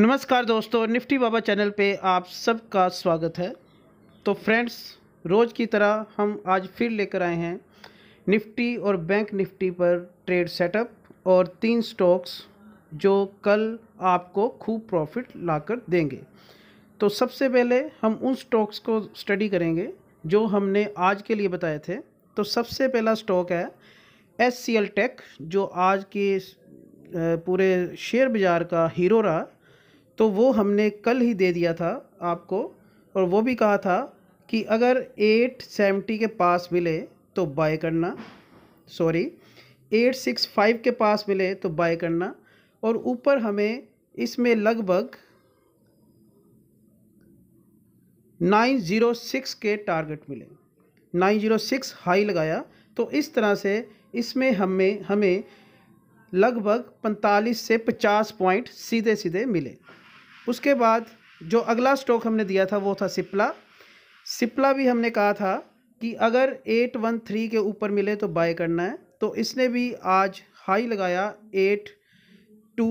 नमस्कार दोस्तों निफ्टी बाबा चैनल पे आप सबका स्वागत है तो फ्रेंड्स रोज़ की तरह हम आज फिर लेकर आए हैं निफ्टी और बैंक निफ्टी पर ट्रेड सेटअप और तीन स्टॉक्स जो कल आपको खूब प्रॉफिट लाकर देंगे तो सबसे पहले हम उन स्टॉक्स को स्टडी करेंगे जो हमने आज के लिए बताए थे तो सबसे पहला स्टॉक है एस टेक जो आज के पूरे शेयर बाज़ार का हीरो रहा तो वो हमने कल ही दे दिया था आपको और वो भी कहा था कि अगर एट सेवेंटी के पास मिले तो बाय करना सॉरी एट सिक्स फाइव के पास मिले तो बाय करना और ऊपर हमें इसमें लगभग नाइन ज़ीरो सिक्स के टारगेट मिले नाइन ज़ीरो सिक्स हाई लगाया तो इस तरह से इसमें हमें हमें लगभग पैंतालीस से पचास पॉइंट सीधे सीधे मिले उसके बाद जो अगला स्टॉक हमने दिया था वो था सिप्ला सिप्ला भी हमने कहा था कि अगर एट वन थ्री के ऊपर मिले तो बाय करना है तो इसने भी आज हाई लगाया eight two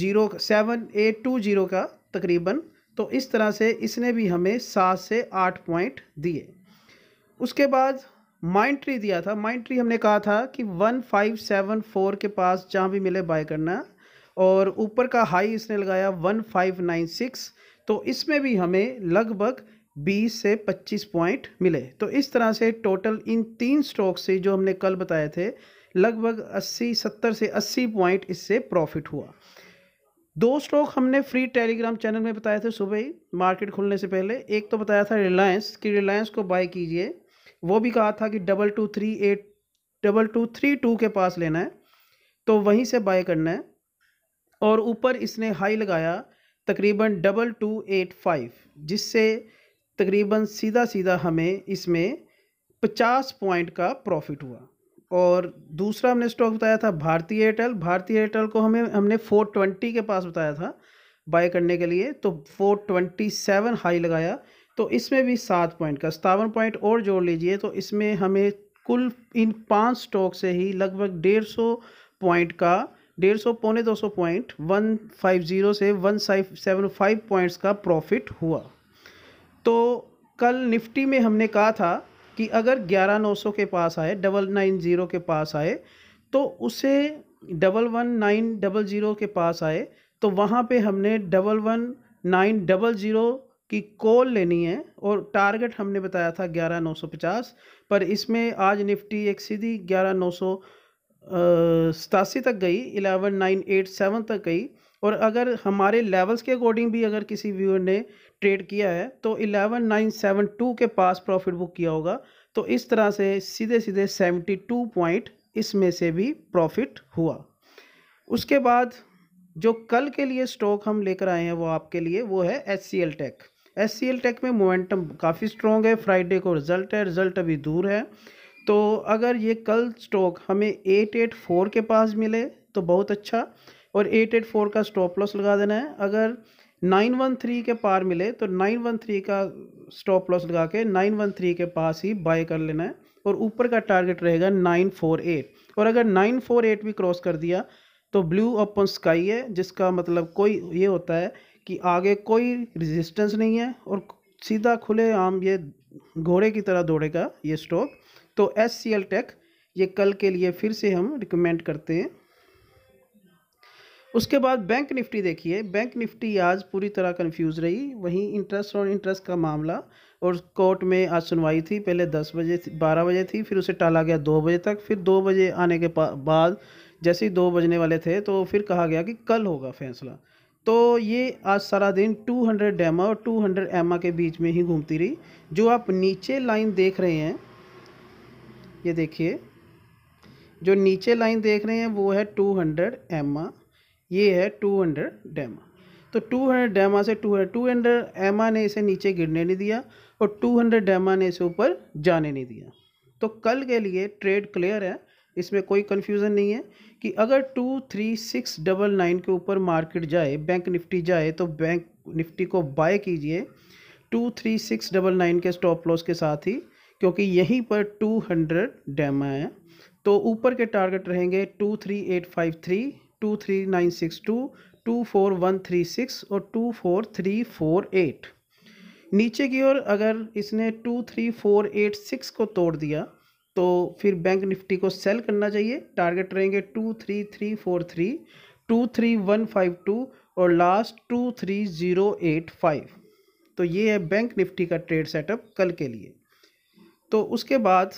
zero seven eight two zero का तकरीबन तो इस तरह से इसने भी हमें सात से आठ पॉइंट दिए उसके बाद माइंड ट्री दिया था माइंड ट्री हमने कहा था कि वन फाइव सेवन फोर के पास जहाँ भी मिले बाय करना और ऊपर का हाई इसने लगाया वन फाइव नाइन सिक्स तो इसमें भी हमें लगभग बीस से पच्चीस पॉइंट मिले तो इस तरह से टोटल इन तीन स्टॉक से जो हमने कल बताए थे लगभग अस्सी सत्तर से अस्सी पॉइंट इससे प्रॉफिट हुआ दो स्टॉक हमने फ्री टेलीग्राम चैनल में बताए थे सुबह ही मार्केट खुलने से पहले एक तो बताया था रिलायंस कि रिलायंस को बाय कीजिए वो भी कहा था कि double two three eight double two three two के पास लेना है तो वहीं से बाय करना है और ऊपर इसने हाई लगाया तकरीबन डबल टू एट फाइव जिससे तकरीबन सीधा सीधा हमें इसमें पचास पॉइंट का प्रॉफिट हुआ और दूसरा हमने स्टॉक बताया था भारतीय एयरटेल भारतीय एयरटेल को हमें हमने फोर ट्वेंटी के पास बताया था बाय करने के लिए तो फोर ट्वेंटी सेवन हाई लगाया तो इसमें भी सात पॉइंट का सतावन पॉइंट और जोड़ लीजिए तो इसमें हमें कुल इन पांच स्टॉक से ही लगभग डेढ़ सौ पॉइंट का डेढ़ सौ पौने दो सौ पॉइंट वन फाइव ज़ीरो से वन सेवन फाइव पॉइंट्स का प्रॉफिट हुआ तो कल निफ्टी में हमने कहा था कि अगर ग्यारह नौ सौ के पास आए डबल नाइन ज़ीरो के पास आए तो उसे double one nine double zero के पास आए तो वहाँ पे हमने double one nine double zero की कॉल लेनी है और टारगेट हमने बताया था ग्यारह नौ सौ पचास पर इसमें आज निफ्टी एक सीधी ग्यारह नौ सौ सतासी तक गई एलेवन नाइन एट सेवन तक गई और अगर हमारे लेवल्स के अकॉर्डिंग भी अगर किसी व्यूअर ने ट्रेड किया है तो एलेवन नाइन सेवन टू के पास प्रॉफिट बुक किया होगा तो इस तरह से सीधे सीधे सेवेंटी टू पॉइंट इसमें से भी प्रॉफिट हुआ उसके बाद जो कल के लिए स्टॉक हम लेकर आए हैं वो आपके लिए वो है H C L tech S C L tech में मोमेंटम काफ़ी स्ट्रॉन्ग है फ्राइडे को रिजल्ट है रिजल्ट अभी दूर है तो अगर ये कल स्टॉक हमें एट एट फोर के पास मिले तो बहुत अच्छा और एट एट फोर का स्टॉप लॉस लगा देना है अगर नाइन वन थ्री के पार मिले तो नाइन वन थ्री का स्टॉप लॉस लगा के नाइन वन थ्री के पास ही बाय कर लेना है और ऊपर का टारगेट रहेगा नाइन फोर एट और अगर नाइन फोर एट भी क्रॉस कर दिया तो ब्लू अपन स्काई है जिसका मतलब कोई ये होता है कि आगे कोई रेजिस्टेंस नहीं है और सीधा खुले आम ये घोड़े की तरह दौड़ेगा ये स्टॉक तो एस सी एल टेक ये कल के लिए फिर से हम रिकमेंड करते हैं उसके बाद बैंक निफ्टी देखिए बैंक निफ्टी आज पूरी तरह कंफ्यूज रही वहीं इंटरेस्ट और इंटरेस्ट का मामला और कोर्ट में आज सुनवाई थी पहले दस बजे बारह बजे थी फिर उसे टाला गया दो बजे तक फिर दो बजे आने के बाद जैसे ही दो बजने वाले थे तो फिर कहा गया कि कल होगा फैसला तो ये आज सारा दिन 200 डेमा और 200 एमा के बीच में ही घूमती रही जो आप नीचे लाइन देख रहे हैं ये देखिए जो नीचे लाइन देख रहे हैं वो है टू हंड्रेड ये है टू हंड्रेड तो टू हंड्रेड से टू टू हंड्रेड ने इसे नीचे गिरने नहीं दिया और टू हंड्रेड ने इसे ऊपर जाने नहीं दिया तो कल के लिए ट्रेड क्लियर है इसमें कोई कन्फ्यूज़न नहीं है कि अगर two three six double nine के ऊपर मार्केट जाए बैंक निफ्टी जाए तो बैंक निफ्टी को बाय कीजिए two three six double nine के स्टॉप लॉस के साथ ही क्योंकि यहीं पर 200 डैमा है तो ऊपर के टारगेट रहेंगे 23853, 23962, 24136 और 24348 नीचे की ओर अगर इसने 23486 को तोड़ दिया तो फिर बैंक निफ्टी को सेल करना चाहिए टारगेट रहेंगे two three three four three two three one five two और last two three zero eight five तो ये है बैंक निफ्टी का ट्रेड सेटअप कल के लिए तो उसके बाद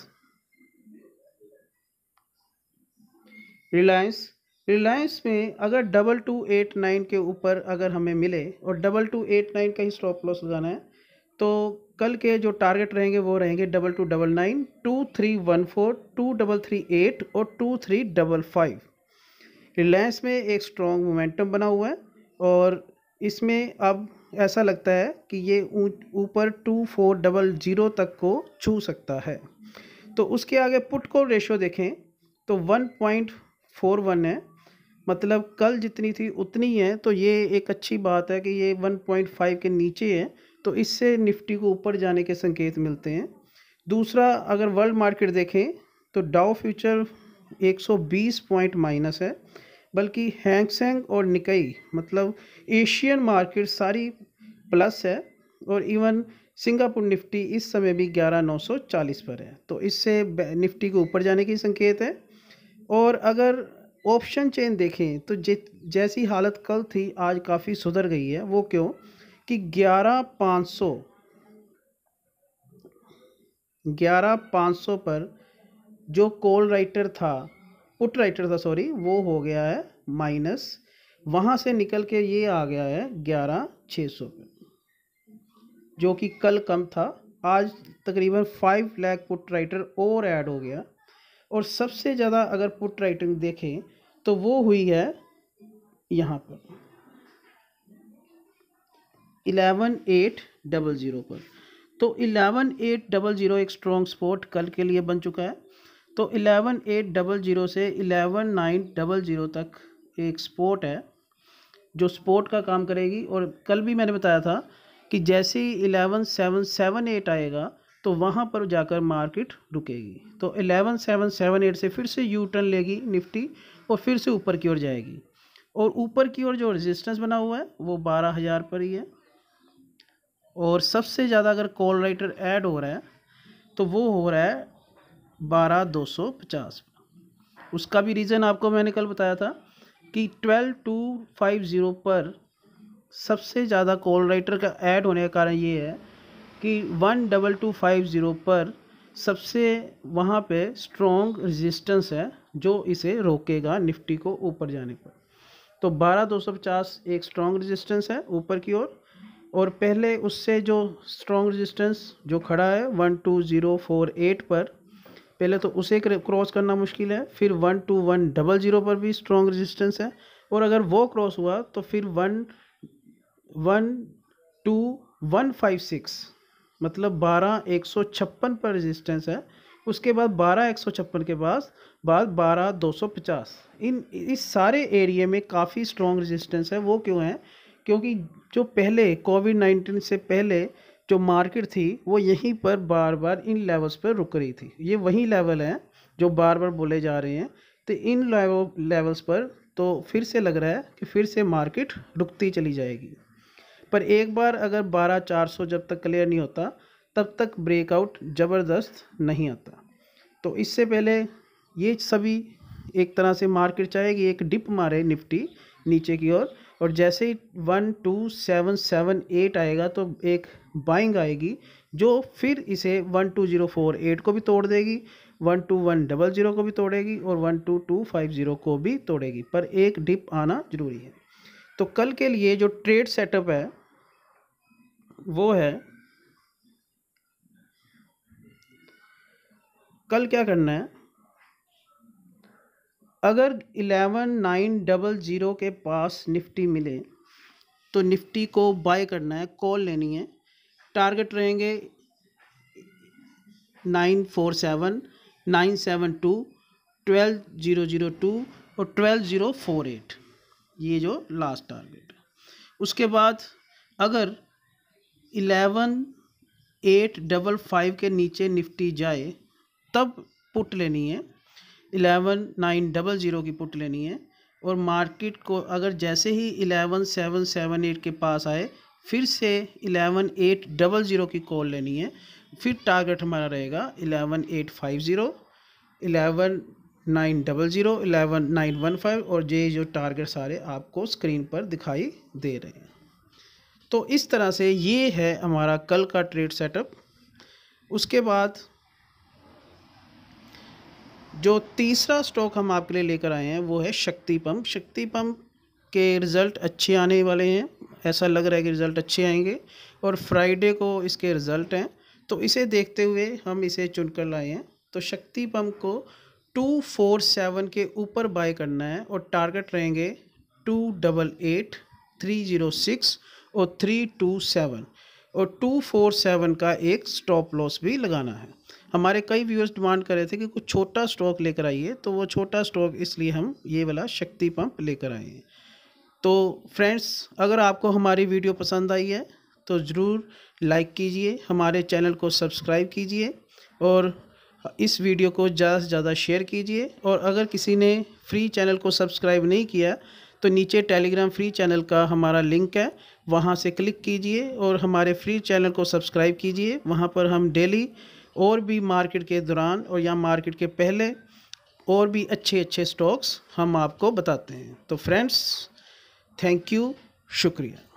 रिलायंस रिलायंस में अगर डबल टू एट नाइन के ऊपर अगर हमें मिले और डबल टू एट नाइन का ही स्टॉप लॉस लगाना है तो कल के जो टारगेट रहेंगे वो रहेंगे double two double nine two three one four two double three eight और two three double five Reliance में एक स्ट्रॉन्ग मोमेंटम बना हुआ है और इसमें अब ऐसा लगता है कि ये ऊपर टू फोर डबल जीरो तक को छू सकता है तो उसके आगे पुट को रेशो देखें तो वन पॉइंट फोर वन है मतलब कल जितनी थी उतनी है तो ये एक अच्छी बात है कि ये वन पॉइंट फाइव के नीचे है तो इससे निफ्टी को ऊपर जाने के संकेत मिलते हैं दूसरा अगर वर्ल्ड मार्केट देखें तो डाओ फ्यूचर बीस पॉइंट माइनस है बल्कि हैंगसेंग और निकई मतलब एशियन मार्केट सारी प्लस है और इवन सिंगापुर निफ्टी इस समय भी ग्यारह नौ सौ चालीस पर है तो इससे निफ्टी को ऊपर जाने की संकेत है और अगर ऑप्शन चेन देखें तो जैसी हालत कल थी आज काफ़ी सुधर गई है वो क्यों कि ग्यारह पाँच सौ ग्यारह पाँच सौ पर जो कॉल राइटर था पुट राइटर था सॉरी वो हो गया है माइनस वहाँ से निकल के ये आ गया है ग्यारह छः सौ जो कि कल कम था आज तकरीबन फाइव लैख पुट राइटर और ऐड हो गया और सबसे ज़्यादा अगर पुट राइटिंग देखें तो वो हुई है यहाँ पर इलेवन एट डबल ज़ीरो पर तो इलेवन एट डबल ज़ीरो एक स्ट्रॉन्ग स्पोर्ट कल के लिए बन चुका है तो एलेवन एट डबल ज़ीरो से एलेवन नाइन डबल ज़ीरो तक एक स्पोर्ट है जो स्पोर्ट का काम करेगी और कल भी मैंने बताया था कि जैसे ही एलेवन सेवन सेवन एट आएगा तो वहाँ पर जाकर मार्केट रुकेगी तो एलेवन सेवन सेवन एट से फिर से यू टर्न लेगी निफ्टी और फिर से ऊपर की ओर जाएगी और ऊपर की ओर जो रेजिस्टेंस बना हुआ है वो बारह हज़ार पर ही है और सबसे ज़्यादा अगर कॉल राइटर ऐड हो रहा है तो वो हो रहा है बारह दो सौ पचास उसका भी रीज़न आपको मैंने कल बताया था कि ट्वेल्व टू फाइव ज़ीरो पर सबसे ज़्यादा कॉल राइटर का ऐड होने का कारण ये है कि one double two five zero पर सबसे वहाँ पे स्ट्रॉन्ग रेजिस्टेंस है जो इसे रोकेगा निफ्टी को ऊपर जाने पर तो बारह दो सौ पचास एक स्ट्रॉन्ग रेजिस्टेंस है ऊपर की ओर और, और पहले उससे जो स्ट्रॉन्ग रेजिस्टेंस जो खड़ा है one two zero four eight पर पहले तो उसे क्रॉस करना मुश्किल है फिर one two one double zero पर भी स्ट्रॉन्ग रेजिस्टेंस है और अगर वो क्रॉस हुआ तो फिर one one two one five six मतलब बारह एक सौ छप्पन पर रेजिस्टेंस है उसके बाद बारह एक सौ छप्पन के पास बाद बारह दो सौ पचास इन इस सारे एरिए में काफ़ी स्ट्रॉन्ग रेजिस्टेंस है वो क्यों है क्योंकि जो पहले कोविड नाइन्टीन से पहले जो मार्केट थी वो यहीं पर बार बार इन लेवल्स पर रुक रही थी ये वही लेवल हैं जो बार बार बोले जा रहे हैं तो इन लेवल्स पर तो फिर से लग रहा है कि फिर से मार्केट रुकती चली जाएगी पर एक बार अगर बारह चार सौ जब तक क्लियर नहीं होता तब तक ब्रेकआउट ज़बरदस्त नहीं आता तो इससे पहले ये सभी एक तरह से मार्केट चाहेगी एक डिप मारे निफ्टी नीचे की ओर और जैसे ही one two seven seven eight आएगा तो एक बाइंग आएगी जो फिर इसे one two zero four eight को भी तोड़ देगी one two one double zero को भी तोड़ेगी और one two two five zero को भी तोड़ेगी पर एक डिप आना ज़रूरी है तो कल के लिए जो ट्रेड सेटअप है वो है कल क्या करना है अगर इलेवन नाइन डबल ज़ीरो के पास निफ्टी मिले तो निफ्टी को बाय करना है कॉल लेनी है टारगेट रहेंगे nine four seven nine seven two twelve zero zero two और ट्वेल्व ज़ीरो फोर एट ये जो लास्ट टारगेट उसके बाद अगर इलेवन एट डबल फाइव के नीचे निफ्टी जाए तब पुट लेनी है एलेवन नाइन डबल ज़ीरो की पुट लेनी है और मार्केट को अगर जैसे ही एलेवन सेवन सेवन एट के पास आए फिर से इलेवन एट डबल ज़ीरो की कॉल लेनी है फिर टारगेट हमारा रहेगा eleven eight five zero eleven nine double zero eleven nine one five और ये जो टारगेट सारे आपको स्क्रीन पर दिखाई दे रहे हैं तो इस तरह से ये है हमारा कल का ट्रेड सेटअप उसके बाद जो तीसरा स्टॉक हम आपके लिए लेकर आए हैं वो है शक्ति पंप शक्ति पंप के रिज़ल्ट अच्छे आने वाले हैं ऐसा लग रहा है कि रिज़ल्ट अच्छे आएंगे और फ्राइडे को इसके रिज़ल्ट हैं तो इसे देखते हुए हम इसे चुन कर लाए हैं तो शक्ति पंप को टू फोर सेवन के ऊपर बाय करना है और टारगेट रहेंगे two double eight three zero six और थ्री टू सेवन और टू फोर सेवन का एक स्टॉप लॉस भी लगाना है हमारे कई व्यूअर्स डिमांड कर रहे थे कि कुछ छोटा स्टॉक लेकर आइए तो वो छोटा स्टॉक इसलिए हम ये वाला शक्ति पंप लेकर आए हैं तो फ्रेंड्स अगर आपको हमारी वीडियो पसंद आई है तो ज़रूर लाइक कीजिए हमारे चैनल को सब्सक्राइब कीजिए और इस वीडियो को ज़्यादा से ज़्यादा शेयर कीजिए और अगर किसी ने फ्री चैनल को सब्सक्राइब नहीं किया तो नीचे टेलीग्राम फ्री चैनल का हमारा लिंक है वहाँ से क्लिक कीजिए और हमारे फ्री चैनल को सब्सक्राइब कीजिए वहाँ पर हम डेली और भी मार्केट के दौरान और या मार्केट के पहले और भी अच्छे अच्छे स्टॉक्स हम आपको बताते हैं तो फ्रेंड्स थैंक यू शुक्रिया